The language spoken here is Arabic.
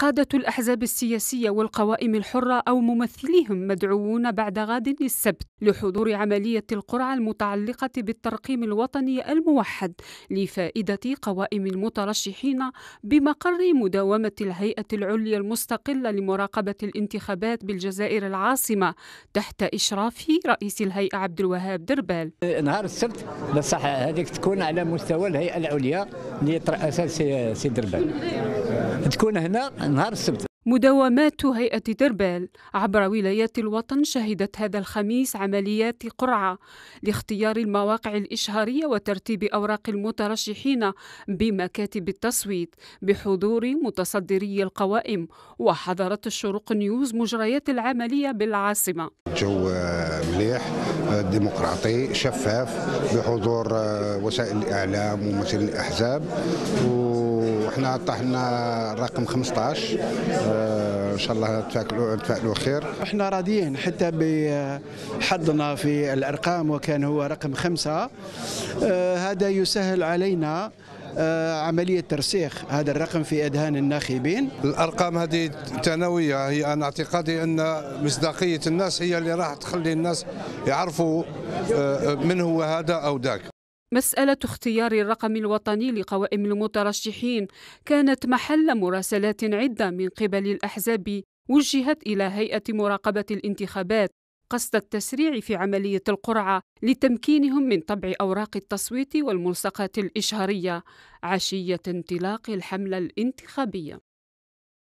قادة الأحزاب السياسية والقوائم الحرة أو ممثليهم مدعوون بعد غد السبت لحضور عملية القرعة المتعلقة بالترقيم الوطني الموحد لفائدة قوائم المترشحين بمقر مداومة الهيئة العليا المستقلة لمراقبة الانتخابات بالجزائر العاصمة تحت إشراف رئيس الهيئة عبد الوهاب دربال نهار السبت بصح هذيك تكون على مستوى الهيئة العليا اللي ترأسها سي دربال تكون هنا نهار السبت مداومات هيئة دربال عبر ولايات الوطن شهدت هذا الخميس عمليات قرعة لاختيار المواقع الإشهارية وترتيب أوراق المترشحين بمكاتب التصويت بحضور متصدري القوائم وحضرت الشروق نيوز مجريات العملية بالعاصمة جو مليح ديمقراطي شفاف بحضور وسائل الإعلام ومثل الأحزاب و وحنا طاحنا رقم 15 آه، ان شاء الله تفاعلوا تفاعلوا خير احنا راضيين حتى بحظنا في الارقام وكان هو رقم خمسه آه، هذا يسهل علينا آه، عملية ترسيخ هذا الرقم في أذهان الناخبين الأرقام هذه تنوية هي أنا اعتقادي أن مصداقية الناس هي اللي راح تخلي الناس يعرفوا من هو هذا أو ذاك مسألة اختيار الرقم الوطني لقوائم المترشحين كانت محل مراسلات عدة من قبل الأحزاب وجهت إلى هيئة مراقبة الانتخابات قصد التسريع في عملية القرعة لتمكينهم من طبع أوراق التصويت والملصقات الإشهارية عشية انطلاق الحملة الانتخابية.